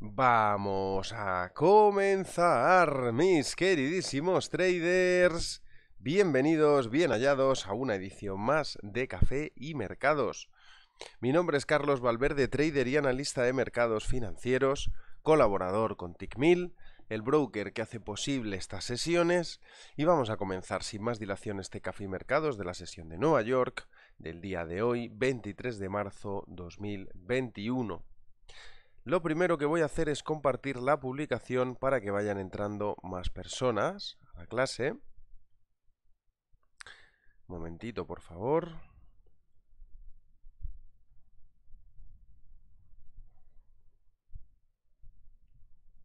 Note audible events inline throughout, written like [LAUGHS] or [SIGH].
Vamos a comenzar, mis queridísimos traders. Bienvenidos, bien hallados a una edición más de Café y Mercados. Mi nombre es Carlos Valverde, trader y analista de mercados financieros, colaborador con TICMIL, el broker que hace posible estas sesiones, y vamos a comenzar sin más dilación este Café y Mercados de la sesión de Nueva York del día de hoy, 23 de marzo 2021. Lo primero que voy a hacer es compartir la publicación para que vayan entrando más personas a la clase. Un momentito, por favor.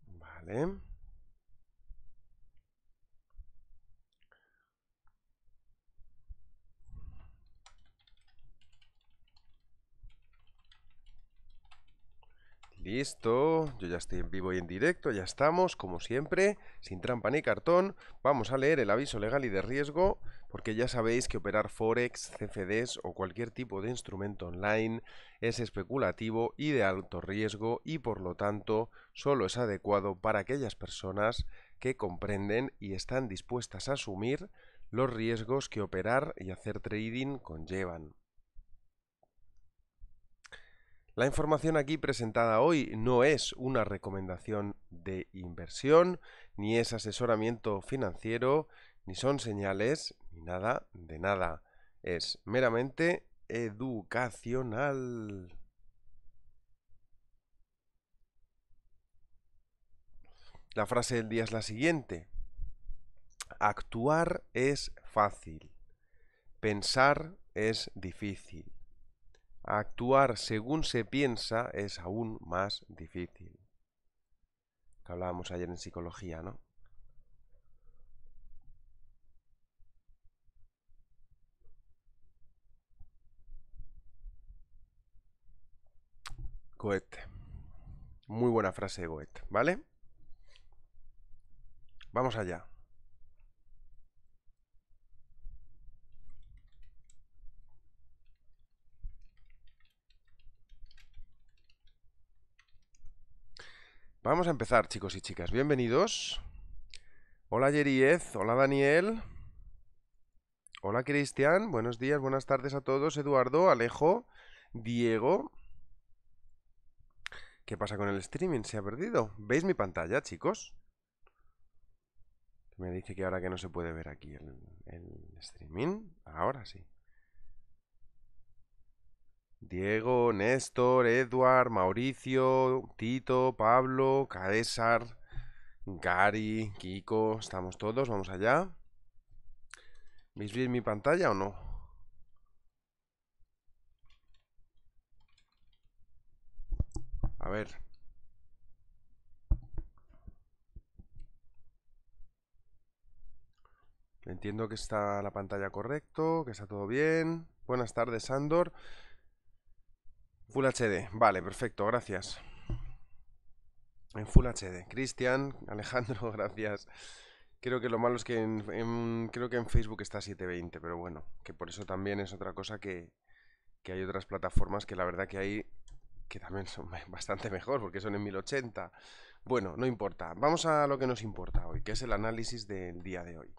Vale. Listo, yo ya estoy en vivo y en directo, ya estamos, como siempre, sin trampa ni cartón. Vamos a leer el aviso legal y de riesgo, porque ya sabéis que operar Forex, CFDs o cualquier tipo de instrumento online es especulativo y de alto riesgo y por lo tanto solo es adecuado para aquellas personas que comprenden y están dispuestas a asumir los riesgos que operar y hacer trading conllevan. La información aquí presentada hoy no es una recomendación de inversión, ni es asesoramiento financiero, ni son señales, ni nada de nada. Es meramente educacional. La frase del día es la siguiente. Actuar es fácil, pensar es difícil actuar según se piensa es aún más difícil. hablábamos ayer en psicología, ¿no? Goethe. Muy buena frase de Goethe, ¿vale? Vamos allá. Vamos a empezar, chicos y chicas. Bienvenidos. Hola, Yeriez. Hola, Daniel. Hola, Cristian. Buenos días, buenas tardes a todos. Eduardo, Alejo, Diego. ¿Qué pasa con el streaming? ¿Se ha perdido? ¿Veis mi pantalla, chicos? Me dice que ahora que no se puede ver aquí el, el streaming. Ahora sí. Diego, Néstor, Edward, Mauricio, Tito, Pablo, César, Gary, Kiko, estamos todos, vamos allá. ¿Veis bien mi pantalla o no? A ver. Entiendo que está la pantalla correcto, que está todo bien. Buenas tardes, Sandor. Full HD, vale, perfecto, gracias. En Full HD. Cristian, [LAUGHS] Alejandro, [LAUGHS] gracias. Creo que lo malo es que en, creo que en Facebook está 720, pero bueno, que por eso también es otra cosa que, que hay otras plataformas que la verdad que hay que también son [LAUGHS] bastante mejor porque son en 1080. Bueno, no importa. Vamos a lo que nos importa hoy, que es el análisis del día de hoy.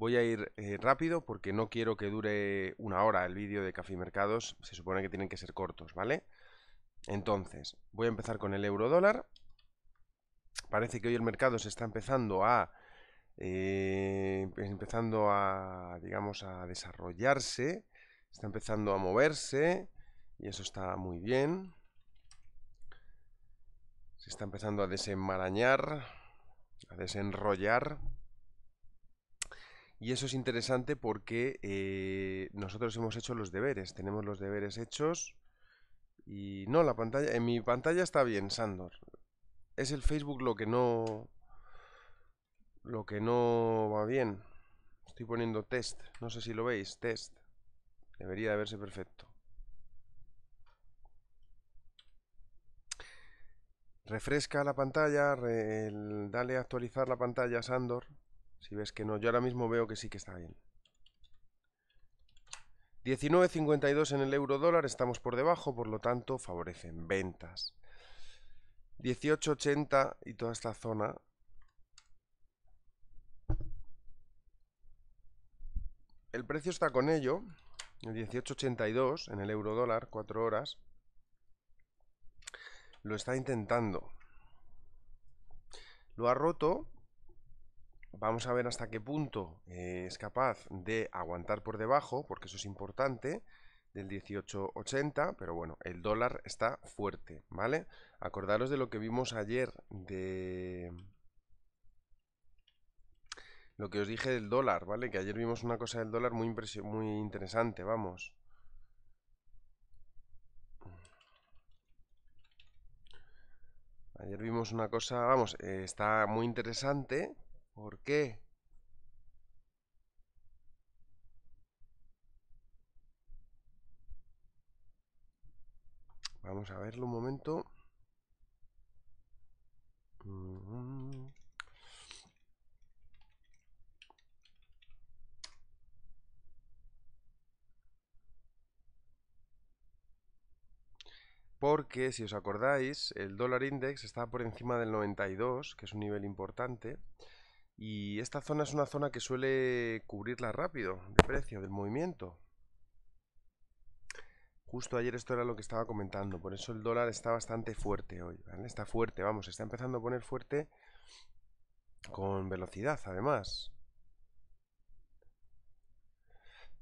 Voy a ir eh, rápido porque no quiero que dure una hora el vídeo de Café Mercados. Se supone que tienen que ser cortos, ¿vale? Entonces, voy a empezar con el euro dólar. Parece que hoy el mercado se está empezando a... Eh, empezando a, digamos, a desarrollarse. Está empezando a moverse. Y eso está muy bien. Se está empezando a desenmarañar, a desenrollar. Y eso es interesante porque eh, nosotros hemos hecho los deberes, tenemos los deberes hechos y no, la pantalla, en mi pantalla está bien, Sandor. Es el Facebook lo que no, lo que no va bien. Estoy poniendo test, no sé si lo veis, test. Debería de verse perfecto. Refresca la pantalla, dale a actualizar la pantalla, Sandor. Si ves que no, yo ahora mismo veo que sí que está bien. 19.52 en el euro dólar, estamos por debajo, por lo tanto favorecen ventas. 18.80 y toda esta zona. El precio está con ello, el 18.82 en el euro dólar, 4 horas. Lo está intentando. Lo ha roto, Vamos a ver hasta qué punto eh, es capaz de aguantar por debajo, porque eso es importante, del 18.80, pero bueno, el dólar está fuerte, ¿vale? Acordaros de lo que vimos ayer de... Lo que os dije del dólar, ¿vale? Que ayer vimos una cosa del dólar muy, muy interesante, vamos. Ayer vimos una cosa, vamos, eh, está muy interesante, ¿Por qué? Vamos a verlo un momento. Porque si os acordáis, el dólar index está por encima del 92, que es un nivel importante. Y esta zona es una zona que suele cubrirla rápido, de precio, del movimiento. Justo ayer esto era lo que estaba comentando, por eso el dólar está bastante fuerte hoy, Está fuerte, vamos, está empezando a poner fuerte con velocidad, además.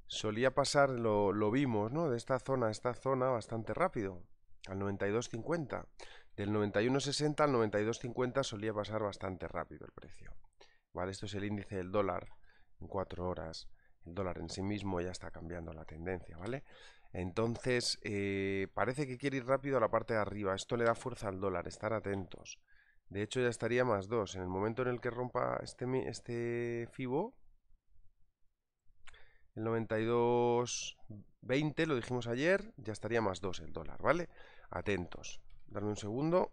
Solía pasar, lo, lo vimos, ¿no? De esta zona a esta zona bastante rápido, al 92.50. Del 91.60 al 92.50 solía pasar bastante rápido el precio. Esto es el índice del dólar en cuatro horas. El dólar en sí mismo ya está cambiando la tendencia, ¿vale? Entonces, eh, parece que quiere ir rápido a la parte de arriba. Esto le da fuerza al dólar, estar atentos. De hecho, ya estaría más 2. En el momento en el que rompa este, este FIBO, el 92.20, lo dijimos ayer, ya estaría más 2 el dólar, ¿vale? Atentos. Darme un segundo.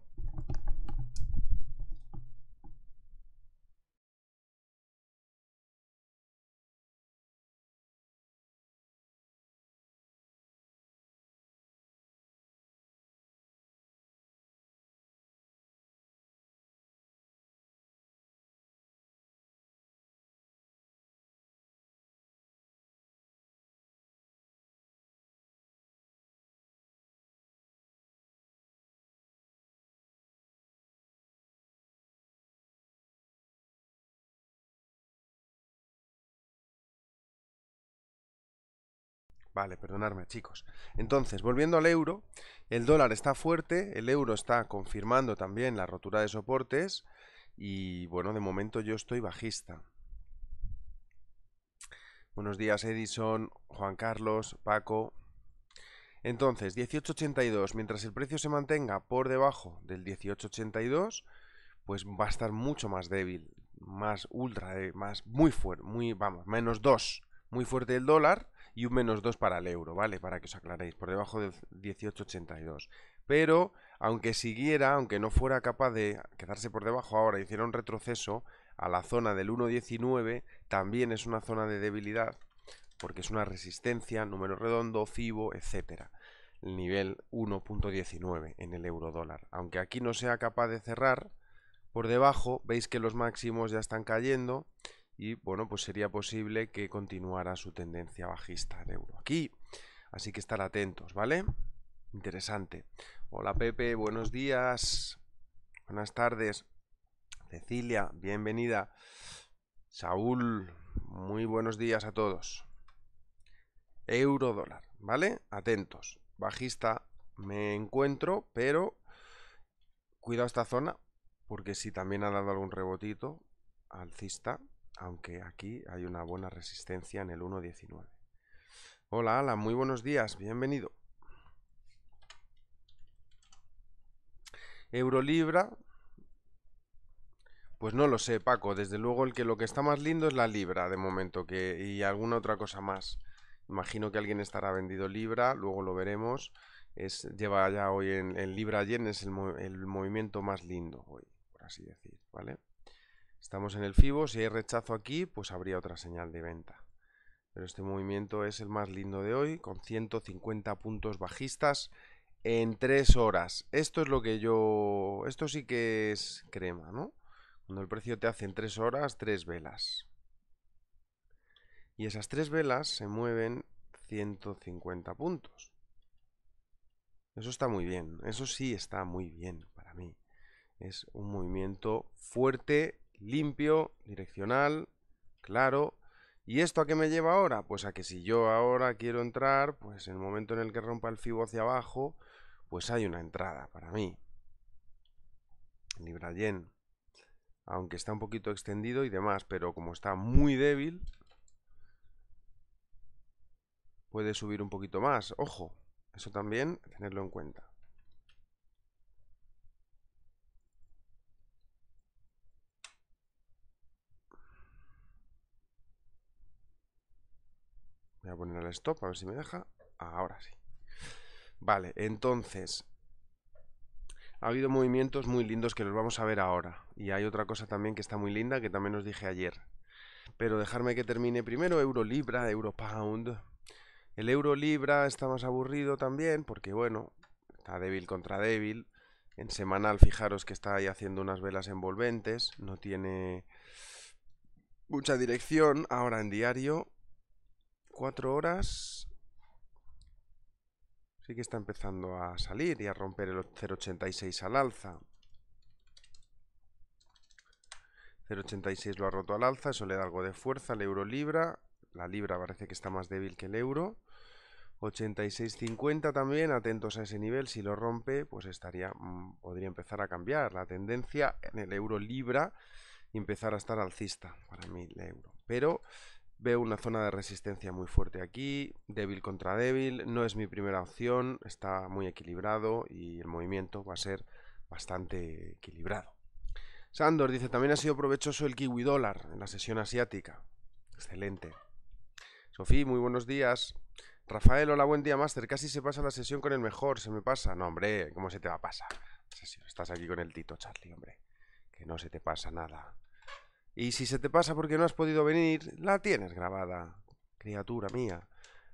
Vale, perdonadme chicos. Entonces, volviendo al euro, el dólar está fuerte, el euro está confirmando también la rotura de soportes y bueno, de momento yo estoy bajista. Buenos días Edison, Juan Carlos, Paco. Entonces, 18.82, mientras el precio se mantenga por debajo del 18.82, pues va a estar mucho más débil, más ultra, eh, más muy fuerte, muy, vamos, menos 2, muy fuerte el dólar y un menos 2 para el euro, ¿vale? Para que os aclaréis, por debajo del 18,82. Pero, aunque siguiera, aunque no fuera capaz de quedarse por debajo ahora, hiciera un retroceso a la zona del 1,19, también es una zona de debilidad, porque es una resistencia, número redondo, FIBO, etcétera el nivel 1.19 en el euro dólar. Aunque aquí no sea capaz de cerrar, por debajo veis que los máximos ya están cayendo, y bueno, pues sería posible que continuara su tendencia bajista en euro aquí. Así que estar atentos, ¿vale? Interesante. Hola Pepe, buenos días. Buenas tardes. Cecilia, bienvenida. Saúl, muy buenos días a todos. Euro dólar, ¿vale? Atentos. Bajista me encuentro, pero cuidado esta zona, porque si también ha dado algún rebotito alcista, aunque aquí hay una buena resistencia en el 1.19. Hola hola muy buenos días, bienvenido. Eurolibra, pues no lo sé, Paco. Desde luego el que lo que está más lindo es la libra de momento que y alguna otra cosa más. Imagino que alguien estará vendido libra, luego lo veremos. Es, lleva ya hoy en, libra yen es el, el, movimiento más lindo hoy, por así decir, ¿vale? Estamos en el FIBO, si hay rechazo aquí, pues habría otra señal de venta. Pero este movimiento es el más lindo de hoy, con 150 puntos bajistas en 3 horas. Esto es lo que yo... Esto sí que es crema, ¿no? Cuando el precio te hace en 3 horas, 3 velas. Y esas 3 velas se mueven 150 puntos. Eso está muy bien, eso sí está muy bien para mí. Es un movimiento fuerte limpio, direccional, claro. ¿Y esto a qué me lleva ahora? Pues a que si yo ahora quiero entrar, pues en el momento en el que rompa el fibo hacia abajo, pues hay una entrada para mí. Libra yen. Aunque está un poquito extendido y demás, pero como está muy débil, puede subir un poquito más. Ojo, eso también tenerlo en cuenta. Voy a poner el stop, a ver si me deja. Ahora sí. Vale, entonces, ha habido movimientos muy lindos que los vamos a ver ahora. Y hay otra cosa también que está muy linda, que también os dije ayer. Pero dejarme que termine primero euro libra, euro pound. El euro libra está más aburrido también, porque bueno, está débil contra débil. En semanal, fijaros que está ahí haciendo unas velas envolventes, no tiene mucha dirección. Ahora en diario 4 horas sí que está empezando a salir y a romper el 0.86 al alza. 0.86 lo ha roto al alza, eso le da algo de fuerza al euro libra. La libra parece que está más débil que el euro. 86.50 también, atentos a ese nivel, si lo rompe, pues estaría, mm, podría empezar a cambiar la tendencia en el euro libra y empezar a estar alcista para mí el euro. Pero Veo una zona de resistencia muy fuerte aquí, débil contra débil, no es mi primera opción, está muy equilibrado y el movimiento va a ser bastante equilibrado. Sandor dice, también ha sido provechoso el kiwi dólar en la sesión asiática. Excelente. Sofía, muy buenos días. Rafael, hola, buen día, Master. Casi se pasa la sesión con el mejor, se me pasa. No, hombre, ¿cómo se te va a pasar? Estás aquí con el Tito Charlie, hombre. Que no se te pasa nada. Y si se te pasa porque no has podido venir, la tienes grabada, criatura mía.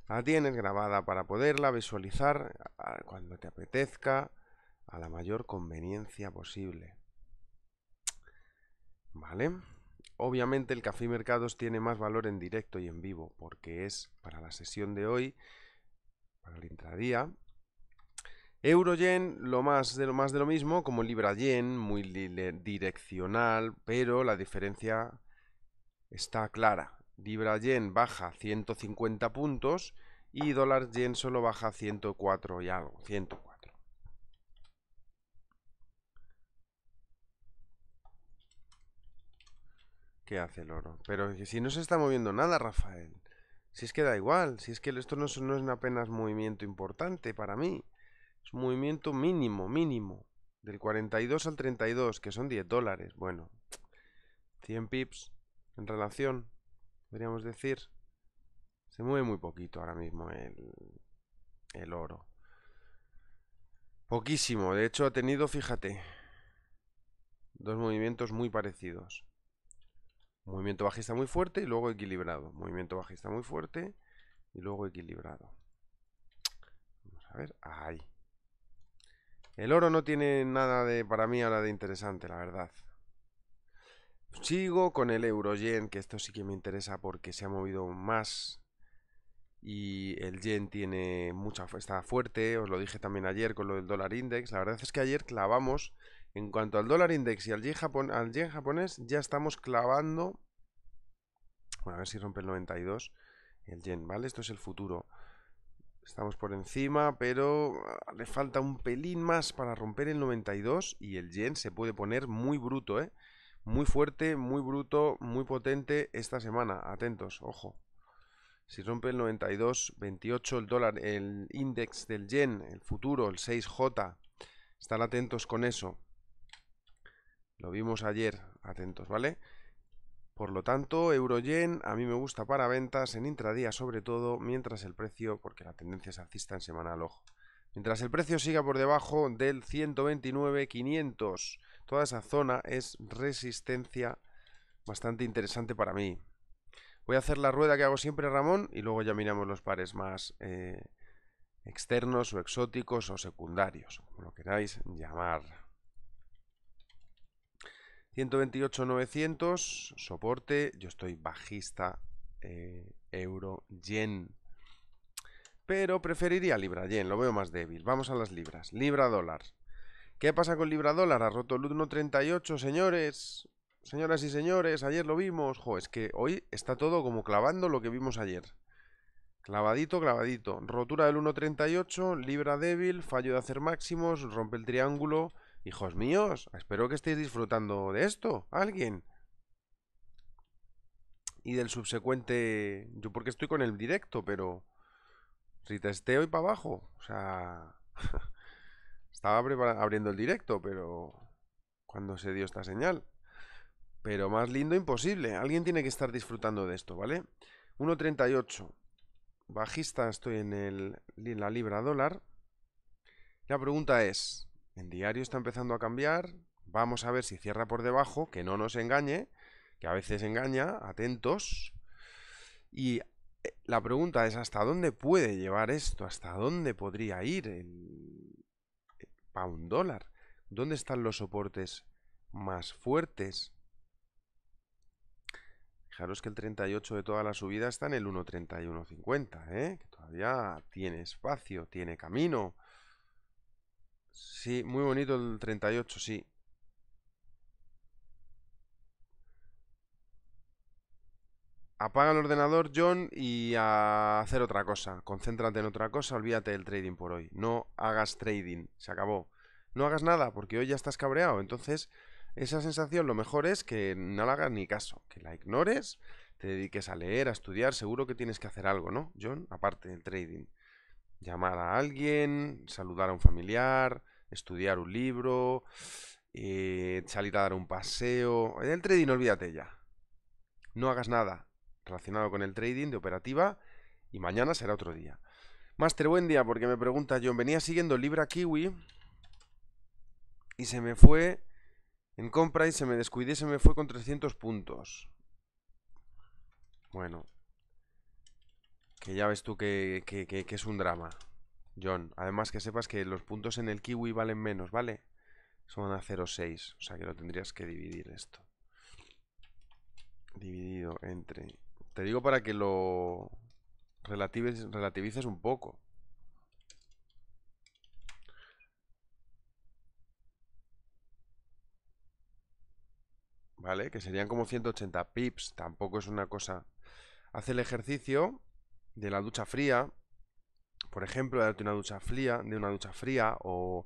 La tienes grabada para poderla visualizar cuando te apetezca a la mayor conveniencia posible. ¿Vale? Obviamente el Café Mercados tiene más valor en directo y en vivo, porque es para la sesión de hoy, para el intradía, Yen lo más de lo más de lo mismo, como Libra Yen, muy direccional, pero la diferencia está clara. Libra Yen baja 150 puntos y dólar Yen solo baja 104 y algo, 104. ¿Qué hace el oro? Pero si no se está moviendo nada, Rafael. Si es que da igual, si es que esto no es, no es apenas movimiento importante para mí. Es un movimiento mínimo, mínimo. Del 42 al 32, que son 10 dólares. Bueno, 100 pips en relación, podríamos decir. Se mueve muy poquito ahora mismo el, el oro. Poquísimo. De hecho, ha tenido, fíjate, dos movimientos muy parecidos. movimiento bajista muy fuerte y luego equilibrado. movimiento bajista muy fuerte y luego equilibrado. Vamos a ver. Ahí. El oro no tiene nada de para mí ahora de interesante, la verdad. Sigo con el euro yen, que esto sí que me interesa porque se ha movido más y el yen tiene mucha está fuerte, os lo dije también ayer con lo del dólar index. La verdad es que ayer clavamos en cuanto al dólar index y al yen, al yen japonés ya estamos clavando bueno, a ver si rompe el 92 el yen, ¿vale? Esto es el futuro. Estamos por encima, pero ah, le falta un pelín más para romper el 92 y el yen se puede poner muy bruto, ¿eh? Muy fuerte, muy bruto, muy potente esta semana. Atentos, ojo. Si rompe el 92, 28 el dólar, el index del yen, el futuro, el 6J. estar atentos con eso. Lo vimos ayer, atentos, ¿vale? Por lo tanto, Euro-Yen a mí me gusta para ventas en intradía sobre todo, mientras el precio, porque la tendencia es alcista en al ojo. Mientras el precio siga por debajo del 129.500, toda esa zona es resistencia bastante interesante para mí. Voy a hacer la rueda que hago siempre, Ramón, y luego ya miramos los pares más eh, externos o exóticos o secundarios, como lo queráis llamar. 128.900, soporte, yo estoy bajista, eh, euro, yen. Pero preferiría libra, yen, lo veo más débil. Vamos a las libras. Libra dólar. ¿Qué pasa con libra dólar? Ha roto el 1.38, señores. Señoras y señores, ayer lo vimos. es que hoy está todo como clavando lo que vimos ayer. Clavadito, clavadito. Rotura del 1.38, libra débil, fallo de hacer máximos, rompe el triángulo Hijos míos, espero que estéis disfrutando de esto, alguien. Y del subsecuente... Yo porque estoy con el directo, pero... esté y para abajo. O sea... [LAUGHS] Estaba abriendo el directo, pero... Cuando se dio esta señal. Pero más lindo imposible. Alguien tiene que estar disfrutando de esto, ¿vale? 1.38. Bajista estoy en, el, en la libra dólar. La pregunta es, en diario está empezando a cambiar. Vamos a ver si cierra por debajo, que no nos engañe, que a veces engaña, atentos. Y eh, la pregunta es, ¿hasta dónde puede llevar esto? ¿Hasta dónde podría ir el pound eh, dólar? ¿Dónde están los soportes más fuertes? Fijaros que el 38 de toda la subida está en el 1.3150, ¿eh? que todavía tiene espacio, tiene camino. Sí, muy bonito el 38, sí. Apaga el ordenador, John, y a hacer otra cosa. Concéntrate en otra cosa, olvídate del trading por hoy. No hagas trading, se acabó. No hagas nada, porque hoy ya estás cabreado. Entonces, esa sensación lo mejor es que no la hagas ni caso, que la ignores, te dediques a leer, a estudiar. Seguro que tienes que hacer algo, ¿no, John? Aparte del trading llamar a alguien, saludar a un familiar, estudiar un libro, eh, salir a dar un paseo. En el trading olvídate ya. No hagas nada relacionado con el trading de operativa y mañana será otro día. Master, buen día, porque me pregunta John, venía siguiendo Libra Kiwi y se me fue en compra y se me descuidé y se me fue con 300 puntos. Bueno, que ya ves tú que, es un drama, John. Además que sepas que los puntos en el kiwi valen menos, ¿vale? Son a 0,6, o sea que lo tendrías que dividir esto. Dividido entre... Te digo para que lo relativices, un poco. ¿Vale? Que serían como 180 pips. Tampoco es una cosa... Haz el ejercicio de la ducha fría, por ejemplo, de una ducha fría, de una ducha fría o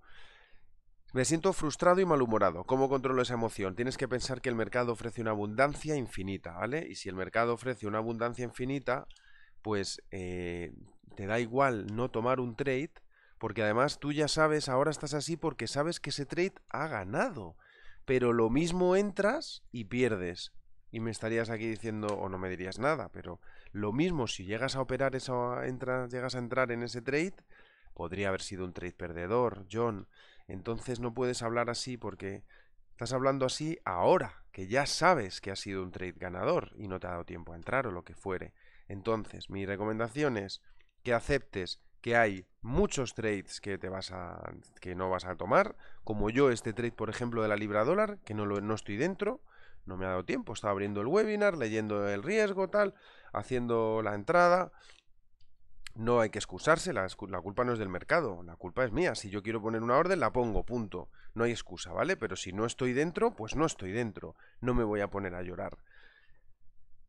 me siento frustrado y malhumorado. ¿Cómo controlo esa emoción? Tienes que pensar que el mercado ofrece una abundancia infinita, ¿vale? Y si el mercado ofrece una abundancia infinita, pues eh, te da igual no tomar un trade, porque además tú ya sabes, ahora estás así porque sabes que ese trade ha ganado. Pero lo mismo entras y pierdes. Y me estarías aquí diciendo, o no me dirías nada, pero lo mismo si llegas a operar esa, entra, llegas a entrar en ese trade, podría haber sido un trade perdedor, John. Entonces no puedes hablar así porque estás hablando así ahora, que ya sabes que ha sido un trade ganador y no te ha dado tiempo a entrar o lo que fuere. Entonces, mi recomendación es que aceptes que hay muchos trades que te vas a que no vas a tomar, como yo este trade por ejemplo de la libra dólar, que no lo no estoy dentro, no me ha dado tiempo, estaba abriendo el webinar, leyendo el riesgo, tal, haciendo la entrada. No hay que excusarse, la, la, culpa no es del mercado, la culpa es mía. Si yo quiero poner una orden, la pongo, punto. No hay excusa, ¿vale? Pero si no estoy dentro, pues no estoy dentro. No me voy a poner a llorar.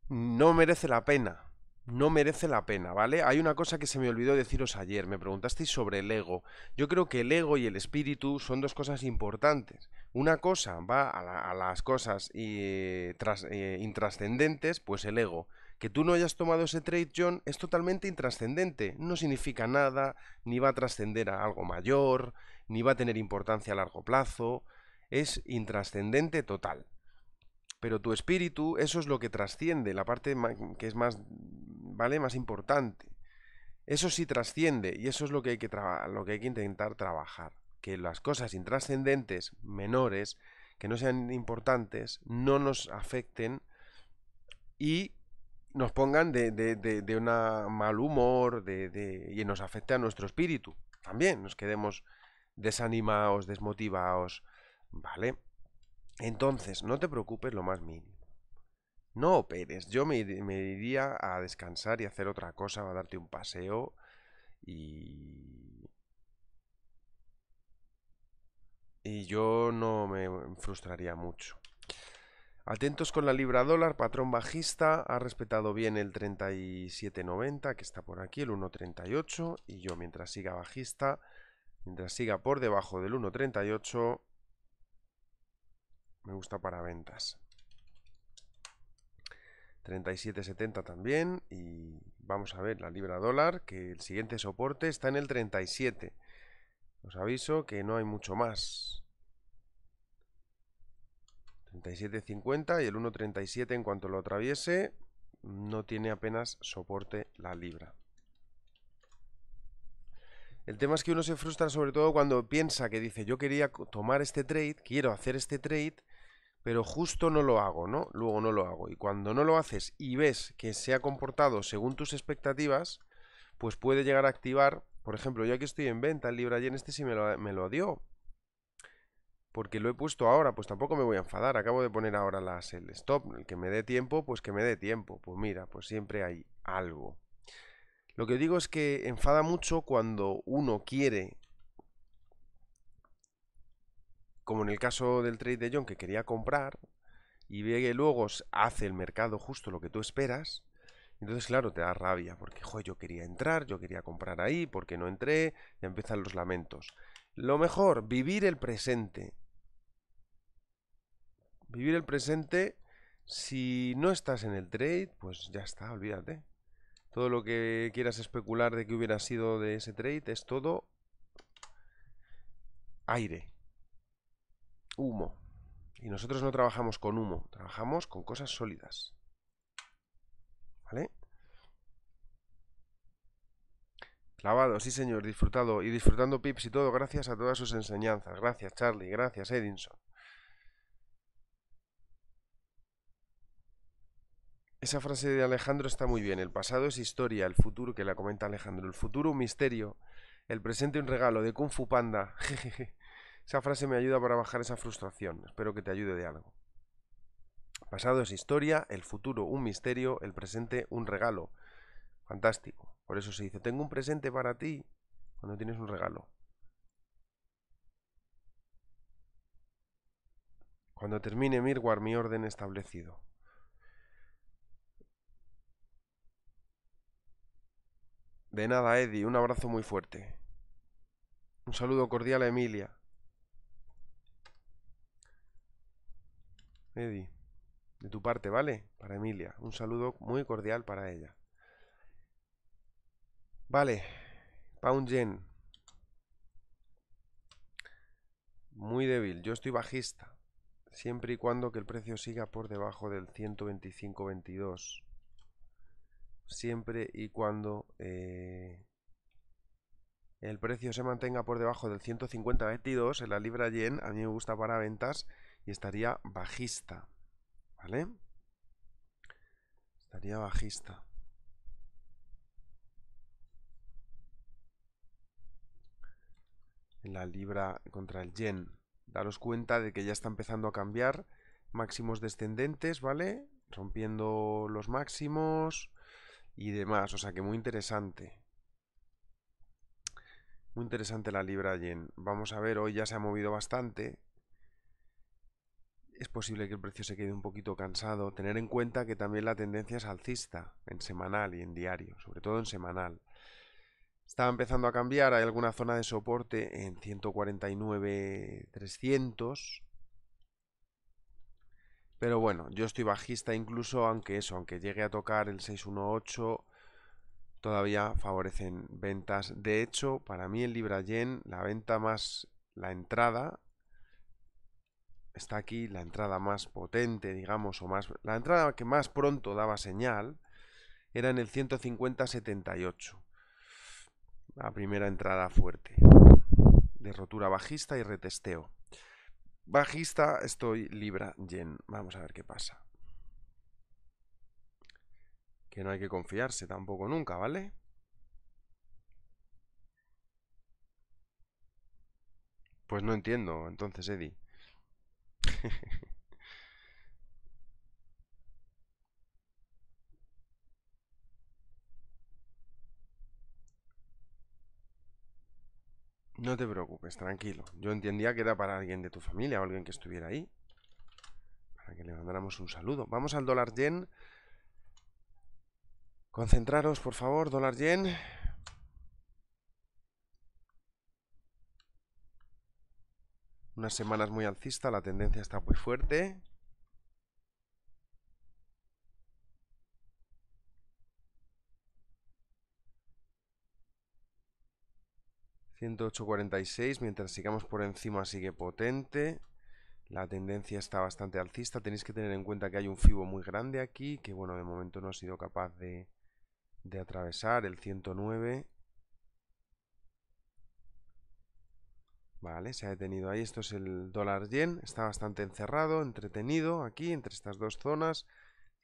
No merece la pena no merece la pena, ¿vale? Hay una cosa que se me olvidó deciros ayer, me preguntasteis sobre el ego. Yo creo que el ego y el espíritu son dos cosas importantes. Una cosa va a, las cosas eh, eh, intrascendentes, pues el ego. Que tú no hayas tomado ese trade, John, es totalmente intrascendente. No significa nada, ni va a trascender a algo mayor, ni va a tener importancia a largo plazo. Es intrascendente total. Pero tu espíritu, eso es lo que trasciende, la parte que es más ¿vale? Más importante. Eso sí trasciende y eso es lo que hay que, lo que, hay que intentar trabajar. Que las cosas intrascendentes, menores, que no sean importantes, no nos afecten y nos pongan de, de, de mal humor de, y nos afecte a nuestro espíritu. También nos quedemos desanimados, desmotivados, ¿vale? Entonces, no te preocupes lo más mínimo. No Pérez, yo me, iría a descansar y hacer otra cosa, a darte un paseo y... Y yo no me frustraría mucho. Atentos con la libra dólar, patrón bajista, ha respetado bien el 37.90 que está por aquí, el 1.38 y yo mientras siga bajista, mientras siga por debajo del 1.38, me gusta para ventas. 37.70 también. Y vamos a ver la libra dólar, que el siguiente soporte está en el 37. Os aviso que no hay mucho más. 37.50 y el 1.37 en cuanto lo atraviese no tiene apenas soporte la libra. El tema es que uno se frustra sobre todo cuando piensa que dice yo quería tomar este trade, quiero hacer este trade pero justo no lo hago, ¿no? Luego no lo hago. Y cuando no lo haces y ves que se ha comportado según tus expectativas, pues puede llegar a activar, por ejemplo, yo aquí estoy en venta, el libro en este sí me lo, dio. Porque lo he puesto ahora, pues tampoco me voy a enfadar. Acabo de poner ahora las, el stop. El que me dé tiempo, pues que me dé tiempo. Pues mira, pues siempre hay algo. Lo que digo es que enfada mucho cuando uno quiere como en el caso del trade de John que quería comprar y ve que luego hace el mercado justo lo que tú esperas, entonces claro, te da rabia porque, joder, yo quería entrar, yo quería comprar ahí, porque no entré, ya empiezan los lamentos. Lo mejor, vivir el presente. Vivir el presente, si no estás en el trade, pues ya está, olvídate. Todo lo que quieras especular de que hubiera sido de ese trade es todo aire humo. Y nosotros no trabajamos con humo, trabajamos con cosas sólidas. ¿Vale? Clavado, sí señor, disfrutado y disfrutando pips y todo gracias a todas sus enseñanzas. Gracias Charlie, gracias Edinson. Esa frase de Alejandro está muy bien. El pasado es historia, el futuro, que la comenta Alejandro. El futuro un misterio, el presente un regalo de Kung Fu Panda. [LAUGHS] Jejeje. Esa frase me ayuda para bajar esa frustración. Espero que te ayude de algo. Pasado es historia, el futuro un misterio, el presente un regalo. Fantástico. Por eso se dice, tengo un presente para ti cuando tienes un regalo. Cuando termine Mirwar mi orden establecido. De nada, Eddie, un abrazo muy fuerte. Un saludo cordial a Emilia. Eddie, de tu parte, ¿vale? Para Emilia. Un saludo muy cordial para ella. Vale, Pound Yen. Muy débil, yo estoy bajista. Siempre y cuando que el precio siga por debajo del 125.22. Siempre y cuando eh, el precio se mantenga por debajo del 150.22 en la libra yen, a mí me gusta para ventas y estaría bajista, ¿vale? Estaría bajista. En la libra contra el yen. Daros cuenta de que ya está empezando a cambiar. Máximos descendentes, ¿vale? Rompiendo los máximos y demás. O sea que muy interesante. Muy interesante la libra yen. Vamos a ver, hoy ya se ha movido bastante es posible que el precio se quede un poquito cansado. Tener en cuenta que también la tendencia es alcista en semanal y en diario, sobre todo en semanal. Está empezando a cambiar, hay alguna zona de soporte en 149.300. Pero bueno, yo estoy bajista incluso, aunque eso, aunque llegue a tocar el 618, todavía favorecen ventas. De hecho, para mí el Libra Yen, la venta más, la entrada está aquí la entrada más potente, digamos, o más... La entrada que más pronto daba señal era en el 150-78. La primera entrada fuerte. De rotura bajista y retesteo. Bajista estoy libra yen. Vamos a ver qué pasa. Que no hay que confiarse tampoco nunca, ¿vale? Pues no entiendo, entonces, Eddie. No te preocupes, tranquilo. Yo entendía que era para alguien de tu familia o alguien que estuviera ahí. Para que le mandáramos un saludo. Vamos al dólar yen. Concentraros, por favor, dólar yen. Unas semanas muy alcista, la tendencia está muy fuerte. ...108.46... ...mientras sigamos por encima sigue potente... La tendencia está bastante alcista. Tenéis que tener en cuenta que hay un FIBO muy grande aquí, que bueno, de momento no ha sido capaz de, de atravesar el 109. Vale, se ha detenido ahí. Esto es el dólar yen. Está bastante encerrado, entretenido aquí entre estas dos zonas.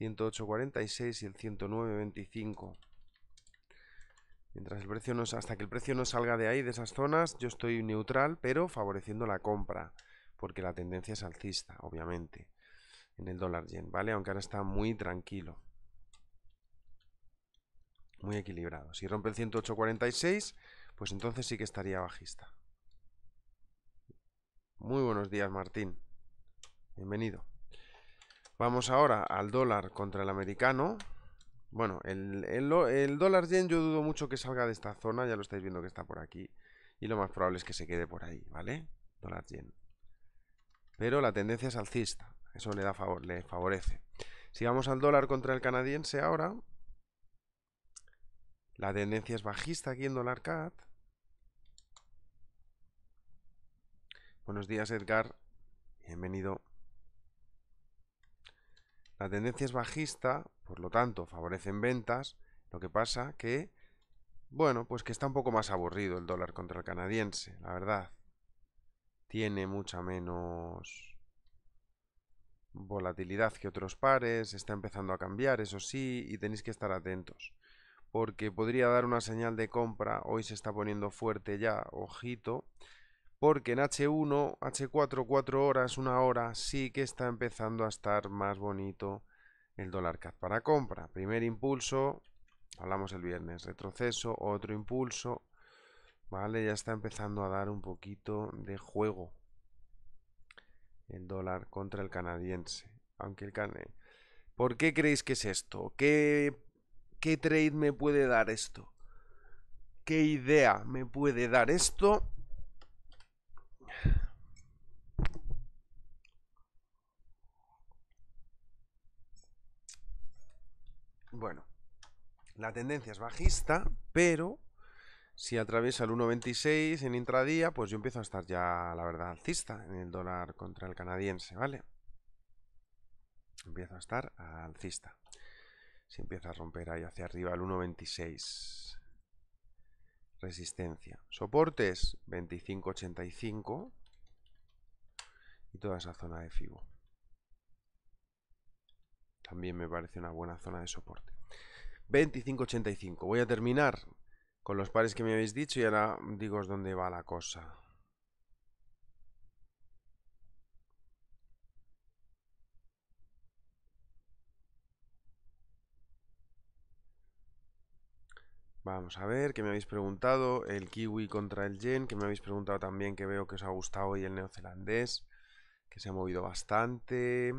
108.46 y el 109.25. Mientras el precio no, hasta que el precio no salga de ahí, de esas zonas, yo estoy neutral, pero favoreciendo la compra, porque la tendencia es alcista, obviamente, en el dólar yen, ¿vale? Aunque ahora está muy tranquilo. Muy equilibrado. Si rompe el 108.46, pues entonces sí que estaría bajista. Muy buenos días, Martín. Bienvenido. Vamos ahora al dólar contra el americano. Bueno, el, dólar yen yo dudo mucho que salga de esta zona, ya lo estáis viendo que está por aquí. Y lo más probable es que se quede por ahí, ¿vale? Dólar yen. Pero la tendencia es alcista, eso le, da favor, le favorece. Si vamos al dólar contra el canadiense ahora, la tendencia es bajista aquí en dólar Buenos días, Edgar. Bienvenido. La tendencia es bajista, por lo tanto, favorecen ventas. Lo que pasa que, bueno, pues que está un poco más aburrido el dólar contra el canadiense, la verdad. Tiene mucha menos volatilidad que otros pares, está empezando a cambiar, eso sí, y tenéis que estar atentos. Porque podría dar una señal de compra, hoy se está poniendo fuerte ya, ojito, porque en H1, H4, 4 horas, 1 hora, sí que está empezando a estar más bonito el dólar CAD para compra. Primer impulso, hablamos el viernes, retroceso, otro impulso, ¿vale? Ya está empezando a dar un poquito de juego el dólar contra el canadiense. Aunque el can... ¿Por qué creéis que es esto? ¿Qué, ¿Qué trade me puede dar esto? ¿Qué idea me puede dar esto? Bueno, la tendencia es bajista, pero si atraviesa el 1.26 en intradía, pues yo empiezo a estar ya, la verdad, alcista en el dólar contra el canadiense, ¿vale? Empiezo a estar alcista. Si empieza a romper ahí hacia arriba el 1.26 resistencia. Soportes 2585 y toda esa zona de FIBO. También me parece una buena zona de soporte. 2585. Voy a terminar con los pares que me habéis dicho y ahora digo dónde va la cosa. Vamos a ver, que me habéis preguntado, el kiwi contra el yen, que me habéis preguntado también, que veo que os ha gustado y el neozelandés, que se ha movido bastante.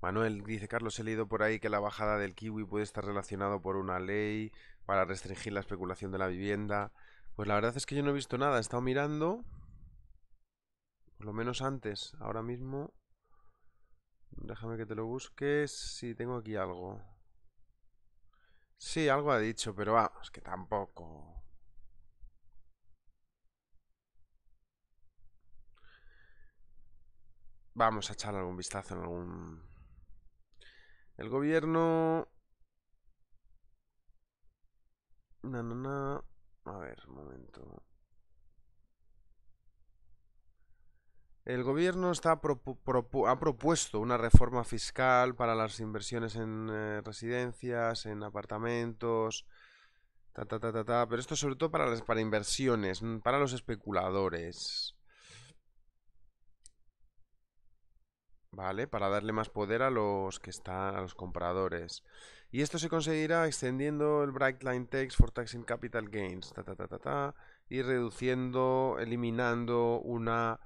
Manuel dice, Carlos, he leído por ahí que la bajada del kiwi puede estar relacionado por una ley para restringir la especulación de la vivienda. Pues la verdad es que yo no he visto nada, he estado mirando, por lo menos antes, ahora mismo. Déjame que te lo busques, si tengo aquí algo. Sí, algo ha dicho, pero vamos, que tampoco... Vamos a echar algún vistazo en algún... El gobierno... No, no, no. A ver, un momento. El gobierno ha propuesto una reforma fiscal para las inversiones en eh, residencias, en apartamentos, ta, ta, ta, ta, pero esto sobre todo para, las, para inversiones, mm, para los especuladores. ¿Vale? Para darle más poder a los que están, a los compradores. Y esto se conseguirá extendiendo el Bright Line Tax for Taxing Capital Gains, ta, ta, ta, ta, y reduciendo, eliminando una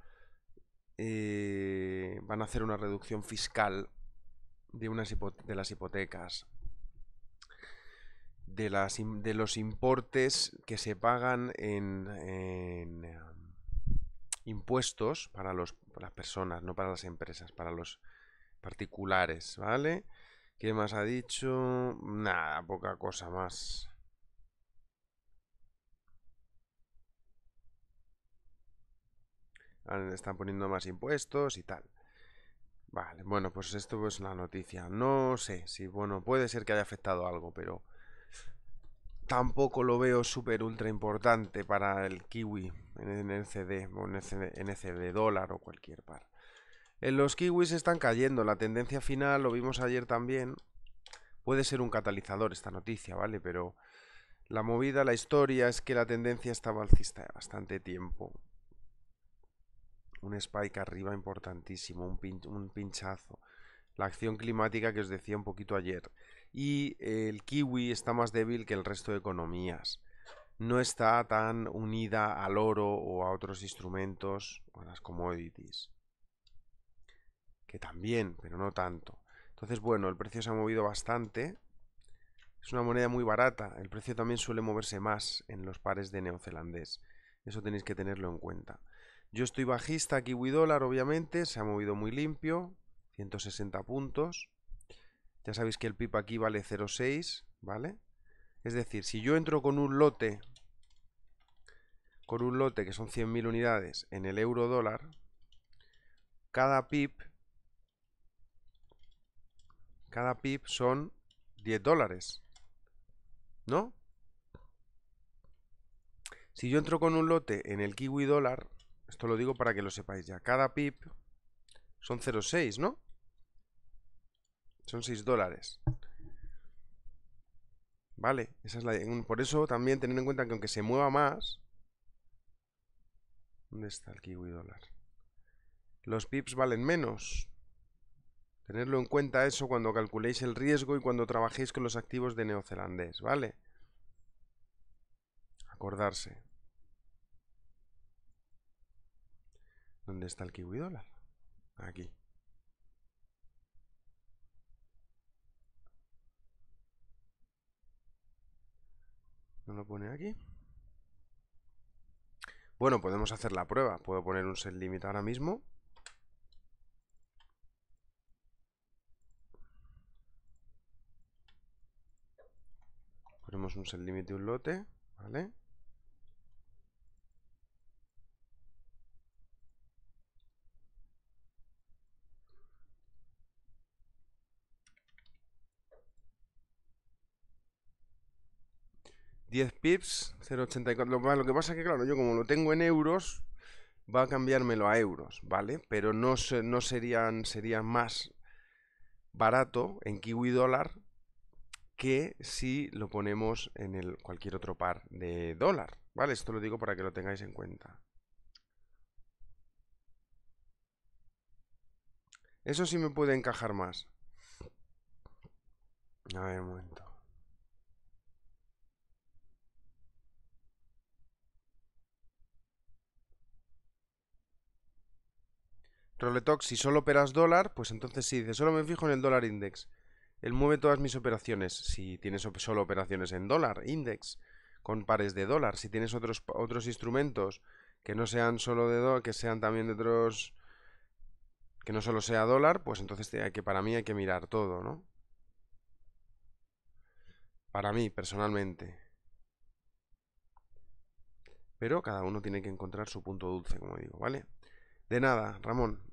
eh, van a hacer una reducción fiscal de, unas de las hipotecas, de, las, de los importes que se pagan en, em, impuestos para, para las personas, no para las empresas, para los particulares, ¿vale? ¿Qué más ha dicho? Nada, poca cosa más. están poniendo más impuestos y tal. Vale, bueno, pues esto es la noticia. No sé si, bueno, puede ser que haya afectado algo, pero tampoco lo veo súper ultra importante para el kiwi en el CD o en el dólar o cualquier par. En los kiwis están cayendo, la tendencia final lo vimos ayer también. Puede ser un catalizador esta noticia, ¿vale? Pero la movida, la historia es que la tendencia estaba alcista de bastante tiempo un spike arriba importantísimo, un, pinchazo. La acción climática que os decía un poquito ayer. Y el kiwi está más débil que el resto de economías. No está tan unida al oro o a otros instrumentos o a las commodities. Que también, pero no tanto. Entonces, bueno, el precio se ha movido bastante. Es una moneda muy barata. El precio también suele moverse más en los pares de neozelandés. Eso tenéis que tenerlo en cuenta. Yo estoy bajista, kiwi dólar obviamente, se ha movido muy limpio, 160 puntos. Ya sabéis que el PIP aquí vale 0,6, ¿vale? Es decir, si yo entro con un lote, con un lote que son 100.000 unidades en el euro dólar, cada PIP, cada PIP son 10 dólares, ¿no? Si yo entro con un lote en el kiwi dólar, esto lo digo para que lo sepáis ya. Cada pip son 0,6, ¿no? Son 6 dólares. Vale, esa es la... Por eso también tener en cuenta que aunque se mueva más... ¿Dónde está el kiwi dólar? Los pips valen menos. Tenedlo en cuenta eso cuando calculéis el riesgo y cuando trabajéis con los activos de neozelandés, ¿vale? Acordarse. ¿Dónde está el kiwi dólar? Aquí. ¿No lo pone aquí? Bueno, podemos hacer la prueba. Puedo poner un set limit ahora mismo. Ponemos un set limit y un lote, ¿vale? 10 pips, 0,84. Lo, que pasa es que, claro, yo como lo tengo en euros, va a cambiármelo a euros, ¿vale? Pero no, no serían, sería más barato en kiwi dólar que si lo ponemos en el, cualquier otro par de dólar, ¿vale? Esto lo digo para que lo tengáis en cuenta. Eso sí me puede encajar más. A ver, un momento. Roletox, si solo operas dólar, pues entonces sí, dice, solo me fijo en el dólar index. Él mueve todas mis operaciones. Si tienes solo operaciones en dólar index, con pares de dólar. Si tienes otros, otros instrumentos que no sean solo de dólar, que sean también de otros... que no solo sea dólar, pues entonces que, para mí hay que mirar todo, ¿no? Para mí, personalmente. Pero cada uno tiene que encontrar su punto dulce, como digo, ¿vale? De nada, Ramón.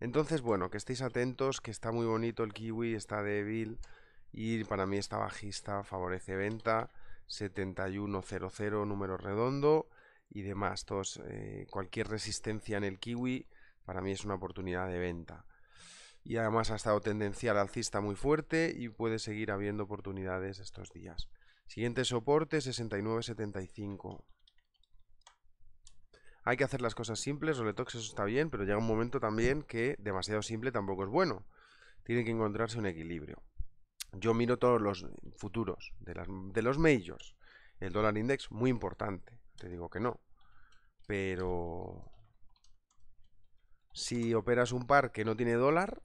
Entonces, bueno, que estéis atentos, que está muy bonito el kiwi, está débil y para mí está bajista favorece venta, 7100 número redondo y demás. Todos, eh, cualquier resistencia en el kiwi para mí es una oportunidad de venta. Y además ha estado tendencial alcista muy fuerte y puede seguir habiendo oportunidades estos días. Siguiente soporte 6975 hay que hacer las cosas simples, Roletox eso está bien, pero llega un momento también que demasiado simple tampoco es bueno. Tiene que encontrarse un equilibrio. Yo miro todos los futuros de, los majors. El dólar index, muy importante. Te digo que no. Pero si operas un par que no tiene dólar,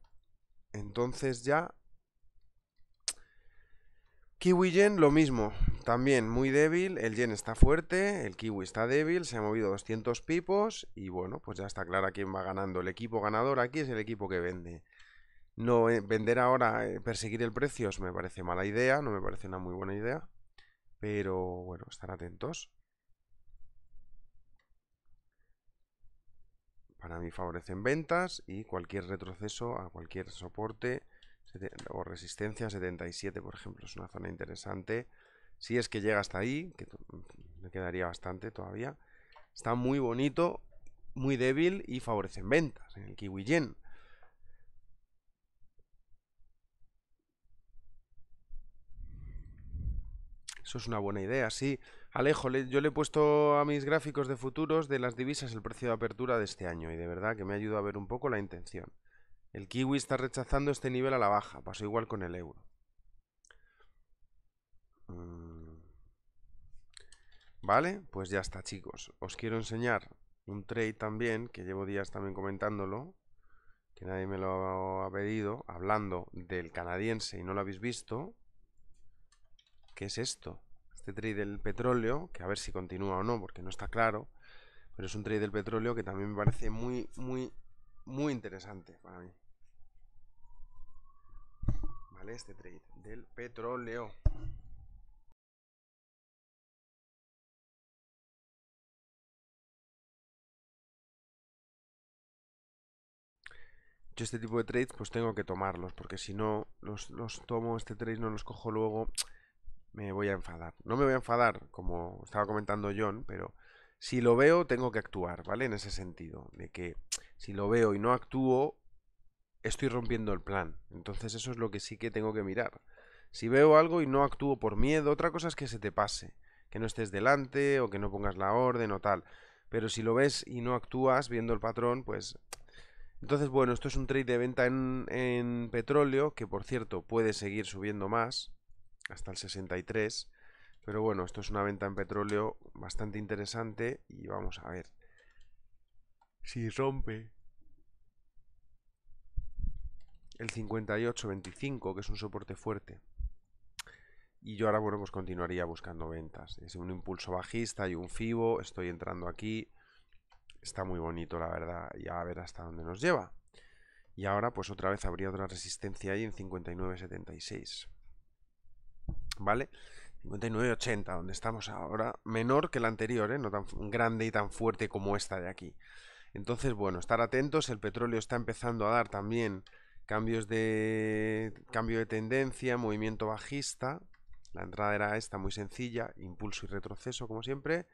entonces ya... Kiwi Yen, lo mismo también muy débil, el yen está fuerte, el kiwi está débil, se ha movido 200 pipos y bueno, pues ya está clara quién va ganando. El equipo ganador aquí es el equipo que vende. No eh, vender ahora, eh, perseguir el precio me parece mala idea, no me parece una muy buena idea, pero bueno, estar atentos. Para mí favorecen ventas y cualquier retroceso a cualquier soporte o resistencia 77, por ejemplo, es una zona interesante si es que llega hasta ahí, que mm, me quedaría bastante todavía. Está muy bonito, muy débil y favorecen ventas en el Kiwi Yen. Eso es una buena idea, sí. Alejo, yo le he puesto a mis gráficos de futuros de las divisas el precio de apertura de este año y de verdad que me ayuda a ver un poco la intención. El kiwi está rechazando este nivel a la baja, pasó igual con el euro. Mm. Vale, pues ya está chicos. Os quiero enseñar un trade también, que llevo días también comentándolo, que nadie me lo ha pedido, hablando del canadiense y no lo habéis visto. ¿Qué es esto? Este trade del petróleo, que a ver si continúa o no, porque no está claro, pero es un trade del petróleo que también me parece muy, muy, muy interesante para mí. ¿Vale? Este trade del petróleo. yo este tipo de trades pues tengo que tomarlos, porque si no los, los tomo, este trade no los cojo luego, me voy a enfadar. No me voy a enfadar, como estaba comentando John, pero si lo veo tengo que actuar, ¿vale? En ese sentido, de que si lo veo y no actúo, estoy rompiendo el plan. Entonces eso es lo que sí que tengo que mirar. Si veo algo y no actúo por miedo, otra cosa es que se te pase, que no estés delante o que no pongas la orden o tal. Pero si lo ves y no actúas viendo el patrón, pues entonces, bueno, esto es un trade de venta en, petróleo, que por cierto puede seguir subiendo más, hasta el 63. Pero bueno, esto es una venta en petróleo bastante interesante y vamos a ver si rompe el 58.25, que es un soporte fuerte. Y yo ahora, bueno, pues continuaría buscando ventas. Es un impulso bajista y un FIBO, estoy entrando aquí está muy bonito, la verdad, y a ver hasta dónde nos lleva. Y ahora, pues otra vez habría otra resistencia ahí en 59.76. ¿Vale? 59.80, donde estamos ahora, menor que la anterior, ¿eh? no tan grande y tan fuerte como esta de aquí. Entonces, bueno, estar atentos, el petróleo está empezando a dar también cambios de cambio de tendencia, movimiento bajista. La entrada era esta muy sencilla, impulso y retroceso como siempre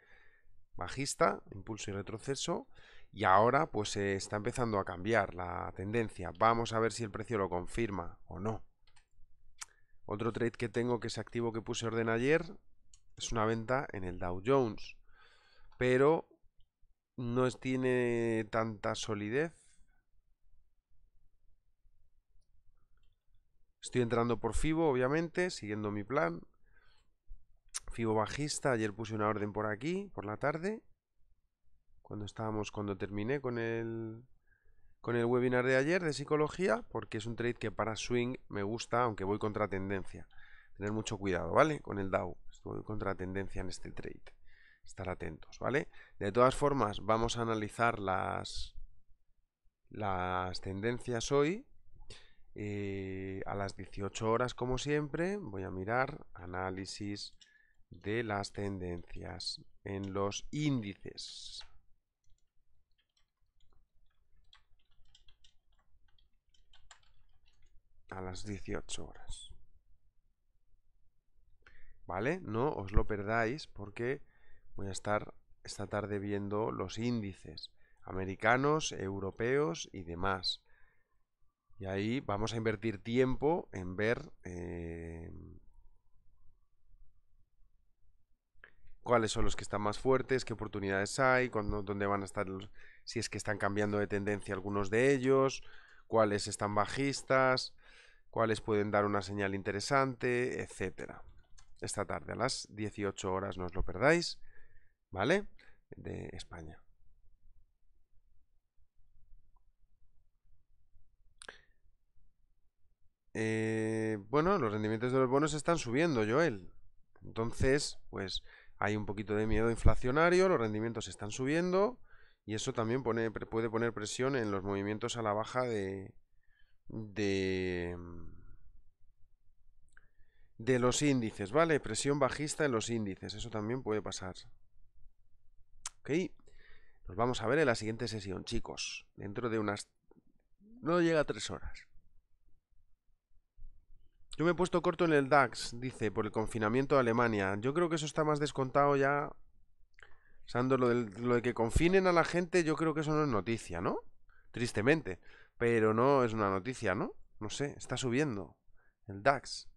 bajista, impulso y retroceso, y ahora pues eh, está empezando a cambiar la tendencia. Vamos a ver si el precio lo confirma o no. Otro trade que tengo que se activo que puse orden ayer es una venta en el Dow Jones, pero no tiene tanta solidez. Estoy entrando por FIBO, obviamente, siguiendo mi plan. Fibo bajista, ayer puse una orden por aquí, por la tarde, cuando estábamos, cuando terminé con el, con el webinar de ayer de psicología, porque es un trade que para swing me gusta, aunque voy contra tendencia. Tener mucho cuidado, ¿vale? Con el Dow, estoy contra tendencia en este trade. Estar atentos, ¿vale? De todas formas, vamos a analizar las, las tendencias hoy. Eh, a las 18 horas, como siempre, voy a mirar análisis, de las tendencias en los índices. A las 18 horas. ¿Vale? No os lo perdáis porque voy a estar esta tarde viendo los índices americanos, europeos y demás. Y ahí vamos a invertir tiempo en ver... Eh, cuáles son los que están más fuertes, qué oportunidades hay, dónde van a estar, si es que están cambiando de tendencia algunos de ellos, cuáles están bajistas, cuáles pueden dar una señal interesante, etcétera. Esta tarde a las 18 horas no os lo perdáis, ¿vale? De España. Eh, bueno, los rendimientos de los bonos están subiendo, Joel. Entonces, pues hay un poquito de miedo inflacionario, los rendimientos están subiendo y eso también puede poner presión en los movimientos a la baja de, mm, de, los índices, ¿vale? Presión bajista en los índices, eso también puede pasar. Ok, nos vamos a ver en la siguiente sesión, chicos, dentro de unas... no llega a tres horas. Yo me he puesto corto en el DAX, dice, por el confinamiento de Alemania. Yo creo que eso está más descontado ya. Sando, lo, lo de que confinen a la gente, yo creo que eso no es noticia, ¿no? Tristemente. Pero no es una noticia, ¿no? No sé, está subiendo el DAX.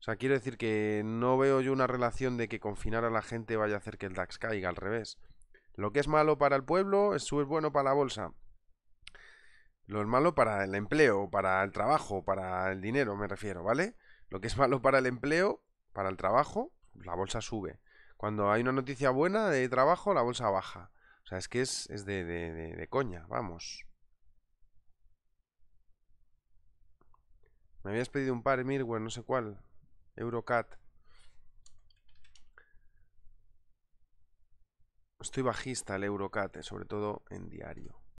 O sea, quiero decir que no veo yo una relación de que confinar a la gente vaya a hacer que el DAX caiga, al revés. Lo que es malo para el pueblo es bueno para la bolsa. Lo es malo para el empleo, para el trabajo, para el dinero, me refiero, ¿vale? Lo que es malo para el empleo, para el trabajo, pues la bolsa sube. Cuando hay una noticia buena de trabajo, la bolsa baja. O sea, es que es, de, de, de, coña, vamos. Me habías pedido un par, Mirware, no sé cuál. Eurocat. Estoy bajista el Eurocat, eh, sobre todo en diario.